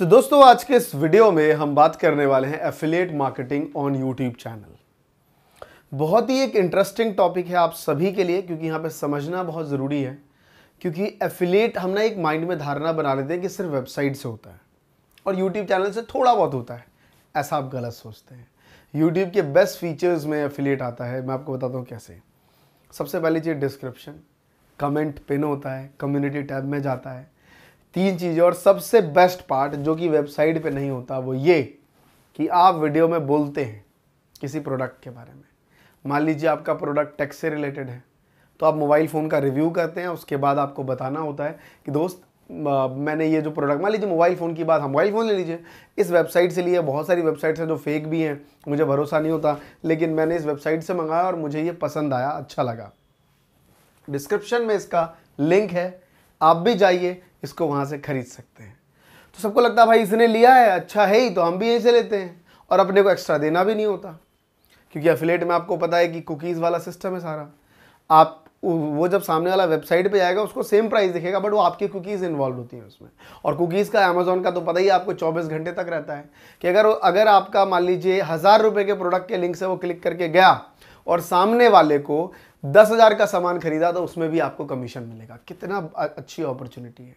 तो दोस्तों आज के इस वीडियो में हम बात करने वाले हैं affiliate marketing on YouTube channel बहुत ही एक इंटरेस्टिंग टॉपिक है आप सभी के लिए क्योंकि यहाँ पे समझना बहुत ज़रूरी है क्योंकि एफिलिएट हम ना एक माइंड में धारणा बना लेते हैं कि सिर्फ वेबसाइट से होता है और यूट्यूब चैनल से थोड़ा बहुत होता है ऐसा आप गलत सोचते हैं यूट्यूब के बेस्ट फीचर्स में एफिलिएट आता है मैं आपको बताता हूँ कैसे सबसे पहली चीज़ डिस्क्रिप्शन कमेंट पिन होता है कम्युनिटी टैब में जाता है तीन चीज़ें और सबसे बेस्ट पार्ट जो कि वेबसाइट पे नहीं होता वो ये कि आप वीडियो में बोलते हैं किसी प्रोडक्ट के बारे में मान लीजिए आपका प्रोडक्ट टैक्स से रिलेटेड है तो आप मोबाइल फ़ोन का रिव्यू करते हैं उसके बाद आपको बताना होता है कि दोस्त मैंने ये जो प्रोडक्ट मान लीजिए मोबाइल फ़ोन की बात हम मोबाइल फ़ोन ले लीजिए इस वेबसाइट से लिए बहुत सारी वेबसाइट्स हैं जो फेक भी हैं मुझे भरोसा नहीं होता लेकिन मैंने इस वेबसाइट से मंगाया और मुझे ये पसंद आया अच्छा लगा डिस्क्रिप्शन में इसका लिंक है आप भी जाइए इसको वहाँ से ख़रीद सकते हैं तो सबको लगता है भाई इसने लिया है अच्छा है ही तो हम भी यहीं से लेते हैं और अपने को एक्स्ट्रा देना भी नहीं होता क्योंकि अफिलेट में आपको पता है कि कुकीज़ वाला सिस्टम है सारा आप वो जब सामने वाला वेबसाइट पे जाएगा उसको सेम प्राइस दिखेगा बट वो आपकी कुकीज़ इन्वॉल्व होती हैं उसमें और कुकीज़ का अमेजोन का तो पता ही आपको 24 घंटे तक रहता है कि अगर अगर आपका मान लीजिए हज़ार रुपये के प्रोडक्ट के लिंक से वो क्लिक करके गया और सामने वाले को दस हजार का सामान खरीदा तो उसमें भी आपको कमीशन मिलेगा कितना अच्छी अपॉर्चुनिटी है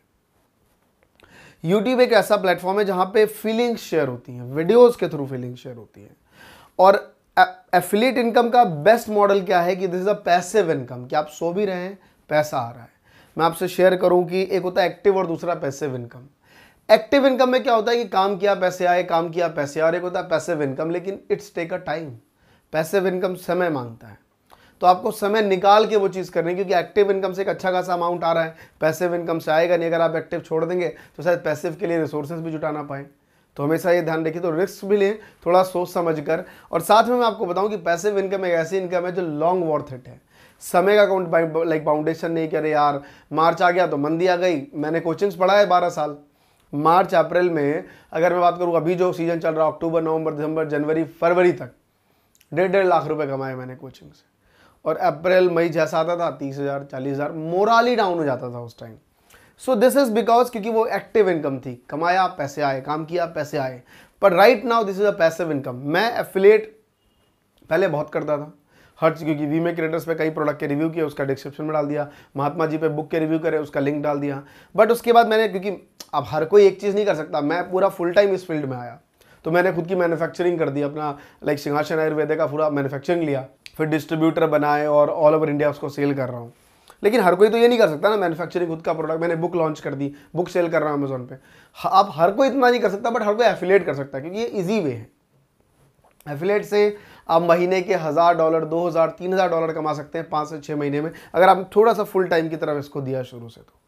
यूट्यूब एक ऐसा प्लेटफॉर्म है जहां पे फीलिंग शेयर होती हैं वीडियोस के थ्रू फीलिंग शेयर होती है और एफिलिट इनकम का बेस्ट मॉडल क्या है कि this is a passive income कि आप सो भी रहे हैं पैसा आ रहा है मैं आपसे शेयर करूं कि एक होता है एक्टिव और दूसरा पैसिव इनकम एक्टिव इनकम में क्या होता है कि काम किया पैसे आए काम किया पैसे आ रहे होता है पैसिव इनकम लेकिन it's take a time passive income समय मांगता है तो आपको समय निकाल के वो चीज़ करनी है क्योंकि एक्टिव इनकम से एक अच्छा खासा अमाउंट आ रहा है पैसिव इनकम से आएगा नहीं अगर आप एक्टिव छोड़ देंगे तो शायद पैसिव के लिए रिसोर्सेज भी जुटाना पाए पाएँ तो हमेशा ये ध्यान रखिए तो रिस्क भी लें थोड़ा सोच समझ कर और साथ में मैं आपको बताऊं कि पैसिव इनकम एक ऐसी इनकम है जो लॉन्ग वॉर्थ हिट है समय का काउंट लाइक फाउंडेशन नहीं करे यार मार्च आ गया तो मंदी आ गई मैंने कोचिंग्स पढ़ा है बारह साल मार्च अप्रैल में अगर मैं बात करूँ अभी जो सीज़न चल रहा है अक्टूबर नवंबर दिसंबर जनवरी फरवरी तक डेढ़ डेढ़ लाख रुपये कमाए मैंने कोचिंग से और अप्रैल मई जैसा आता था तीस हज़ार चालीस हज़ार मोराली डाउन हो जाता था उस time so this is because क्योंकि वो एक्टिव इनकम थी कमाया पैसे आए काम किया पैसे आए पर right now this is a passive income मैं एफिलेट पहले बहुत करता था हर्च क्योंकि वीमे क्रिएटर्स पे कई प्रोडक्ट के रिव्यू किए उसका डिस्क्रिप्शन में डाल दिया महात्मा जी पे बुक के रिव्यू करे उसका लिंक डाल दिया बट उसके बाद मैंने क्योंकि अब हर कोई एक चीज़ नहीं कर सकता मैं पूरा फुल टाइम इस फील्ड में आया तो मैंने खुद की मैन्युफैक्चरिंग कर दी अपना लाइक सिंहासन आयुर्वेदा का पूरा मैन्युफैक्चरिंग लिया फिर डिस्ट्रीब्यूटर बनाए और ऑल ओवर इंडिया उसको सेल कर रहा हूँ लेकिन हर कोई तो ये नहीं कर सकता ना मैन्युफैक्चरिंग खुद का प्रोडक्ट मैंने बुक लॉन्च कर दी बुक सेल कर रहा हूँ अमेजोन पे आप हर कोई इतना नहीं कर सकता बट हर कोई एफिलेट कर सकता है क्योंकि ये इजी वे है एफिलेट से आप महीने के हज़ार डॉलर दो हज़ार तीन हज़ार डॉलर कमा सकते हैं पाँच से छः महीने में अगर आप थोड़ा सा फुल टाइम की तरफ इसको दिया शुरू से तो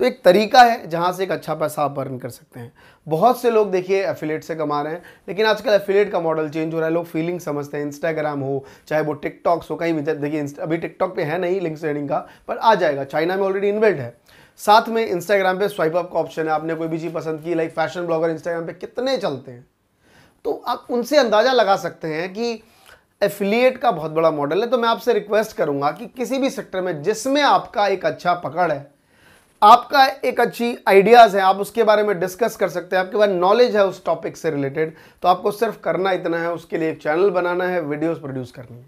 तो एक तरीका है जहाँ से एक अच्छा पैसा आप अर्न कर सकते हैं बहुत से लोग देखिए एफिलेट से कमा रहे हैं लेकिन आजकल एफिलेट का मॉडल चेंज हो रहा है लोग फीलिंग समझते हैं इंस्टाग्राम हो चाहे वो टिकटॉक्स हो कहीं भी देखिए अभी टिकटॉक पे है नहीं लिंक ट्रेडिंग का पर आ जाएगा चाइना में ऑलरेडी इन्वेल्ट है साथ में इंस्टाग्राम पे स्वाइप अप का ऑप्शन है आपने कोई भी चीज़ पसंद की लाइक फैशन ब्लॉगर इंस्टाग्राम पे कितने चलते हैं तो आप उनसे अंदाज़ा लगा सकते हैं कि एफिलिएट का बहुत बड़ा मॉडल है तो मैं आपसे रिक्वेस्ट करूंगा कि किसी भी सेक्टर में जिसमें आपका एक अच्छा पकड़ है आपका एक अच्छी आइडियाज़ है आप उसके बारे में डिस्कस कर सकते हैं आपके पास नॉलेज है उस टॉपिक से रिलेटेड तो आपको सिर्फ करना इतना है उसके लिए एक चैनल बनाना है वीडियोस प्रोड्यूस करनी है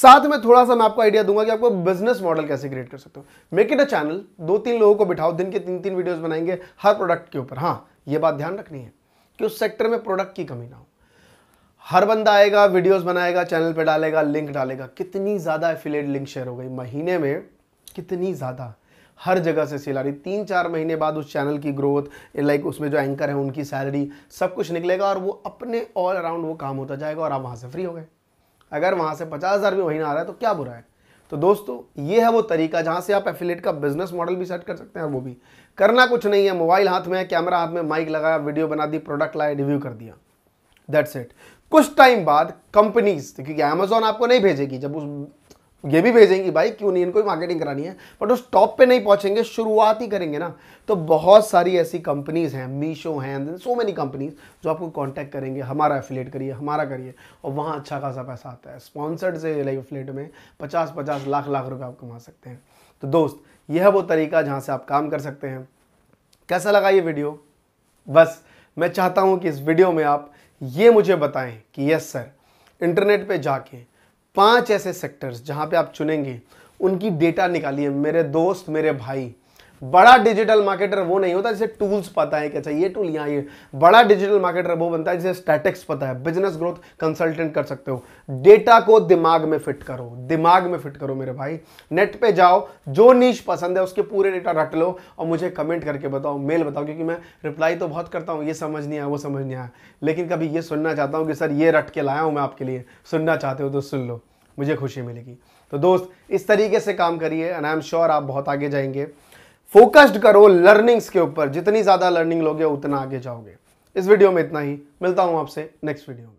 साथ में थोड़ा सा मैं आपको आइडिया दूंगा कि आपको बिजनेस मॉडल कैसे क्रिएट कर सकते हो मेक इट अ चैनल दो तीन लोगों को बिठाओ दिन के तीन तीन वीडियोज बनाएंगे हर प्रोडक्ट के ऊपर हाँ ये बात ध्यान रखनी है कि उस सेक्टर में प्रोडक्ट की कमी ना हो हर बंदा आएगा वीडियोस बनाएगा चैनल पे डालेगा लिंक डालेगा कितनी ज़्यादा एफिलेट लिंक शेयर हो गई महीने में कितनी ज़्यादा हर जगह से सेल आ रही तीन चार महीने बाद उस चैनल की ग्रोथ लाइक उसमें जो एंकर है उनकी सैलरी सब कुछ निकलेगा और वो अपने ऑल अराउंड वो काम होता जाएगा और आप वहाँ से फ्री हो गए अगर वहाँ से पचास हज़ार भी महीना आ रहा है तो क्या बुरा है तो दोस्तों ये है वो तरीका जहाँ से आप एफिलेट का बिजनेस मॉडल भी सेट कर सकते हैं वो भी करना कुछ नहीं है मोबाइल हाथ में है कैमरा हाथ में माइक लगाया वीडियो बना दी प्रोडक्ट लाए रिव्यू कर दिया दैट्स इट कुछ टाइम बाद कंपनीज क्योंकि अमेजोन आपको नहीं भेजेगी जब उस ये भी भेजेंगी भाई क्यों नहीं इनको भी मार्केटिंग करानी है बट उस टॉप पे नहीं पहुंचेंगे शुरुआत ही करेंगे ना तो बहुत सारी ऐसी कंपनीज हैं मीशो हैं सो मेनी कंपनीज जो आपको कांटेक्ट करेंगे हमारा एफिलेट करिए हमारा करिए और वहाँ अच्छा खासा पैसा आता है स्पॉन्सर्ड से लाइक एफिलेट में पचास पचास लाख लाख रुपये आप कमा सकते हैं तो दोस्त यह है वो तरीका जहाँ से आप काम कर सकते हैं कैसा लगा ये वीडियो बस मैं चाहता हूँ कि इस वीडियो में आप ये मुझे बताएं कि यस सर इंटरनेट पर जाके पांच ऐसे सेक्टर्स जहां पे आप चुनेंगे उनकी डेटा निकालिए मेरे दोस्त मेरे भाई बड़ा डिजिटल मार्केटर वो नहीं होता जिसे टूल्स पता है कि अच्छा ये टूल यहाँ ये बड़ा डिजिटल मार्केटर वो बनता है जिसे स्टैटिक्स पता है बिजनेस ग्रोथ कंसल्टेंट कर सकते हो डेटा को दिमाग में फिट करो दिमाग में फिट करो मेरे भाई नेट पे जाओ जो नीच पसंद है उसके पूरे डेटा रट लो और मुझे कमेंट करके बताओ मेल बताओ क्योंकि मैं रिप्लाई तो बहुत करता हूँ ये समझ नहीं आया वो समझ नहीं आया लेकिन कभी ये सुनना चाहता हूँ कि सर ये रट के लाया हूँ मैं आपके लिए सुनना चाहते हो तो सुन लो मुझे खुशी मिलेगी तो दोस्त इस तरीके से काम करिए एंड आई एम श्योर आप बहुत आगे जाएंगे फोकस्ड करो लर्निंग्स के ऊपर जितनी ज़्यादा लर्निंग लोगे उतना आगे जाओगे इस वीडियो में इतना ही मिलता हूं आपसे नेक्स्ट वीडियो में